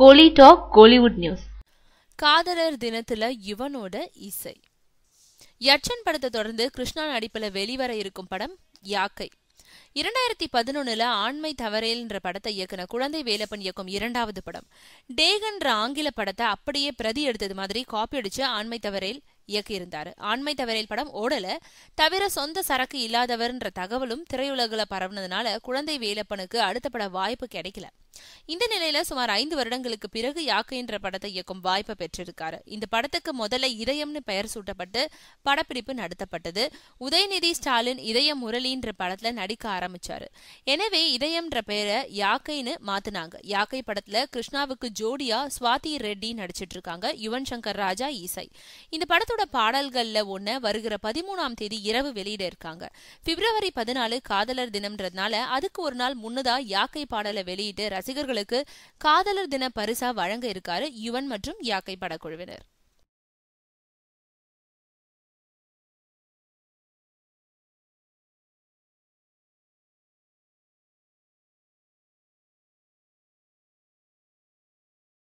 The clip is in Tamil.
கோலி டாக் கோலிவுட் நியூஸ் காதலர் தினத்துல யுவனோட இசை யட்சன் படத்தை தொடர்ந்து கிருஷ்ணா நடிப்பில் வெளிவர இருக்கும் படம் யாக்கை இரண்டாயிரத்தி பதினொன்னுல ஆண்மை என்ற படத்தை இயக்குன குழந்தை வேலப்பன் இயக்கும் இரண்டாவது படம் டேகன்ற ஆங்கில படத்தை அப்படியே பிரதி எடுத்தது மாதிரி காப்பி அடிச்சு ஆண்மை தவறேல் இயக்கியிருந்தார் ஆண்மை தவறையில் படம் ஓடல தவிர சொந்த சரக்கு இல்லாதவர்ன்ற தகவலும் திரையுலகில் பரவுனதுனால குழந்தை வேலப்பனுக்கு அடுத்த பட வாய்ப்பு கிடைக்கல இந்த நிலையில சுமார் ஐந்து வருடங்களுக்கு பிறகு யாக்கைன்ற படத்தை இயக்கும் வாய்ப்பை பெற்றிருக்காரு இந்த படத்துக்கு முதல்ல இதயம்னு பெயர் சூட்டப்பட்டு படப்பிடிப்பு நடத்தப்பட்டது உதயநிதி ஸ்டாலின் இதயம் முரளின்ற படத்துல நடிக்க ஆரம்பிச்சாரு எனவே இதயம்ன்ற பெயரை யாக்கைன்னு மாத்தினாங்க யாக்கை படத்துல கிருஷ்ணாவுக்கு ஜோடியா சுவாதி ரெட்டி நடிச்சிட்டு இருக்காங்க யுவன் சங்கர் ராஜா ஈசை இந்த படத்தோட அவரோட பாடல்கள்ல ஒண்ணு வருகிற பதிமூணாம் தேதி இரவு வெளியிட இருக்காங்க பிப்ரவரி பதினாலு காதலர் தினம்ன்றதுனால அதுக்கு ஒரு நாள் முன்னதா யாக்கை பாடலை வெளியிட்டு ரசிகர்களுக்கு காதலர் தின பரிசா வழங்க இருக்காரு யுவன் மற்றும் யாக்கை படக்குழுவினர்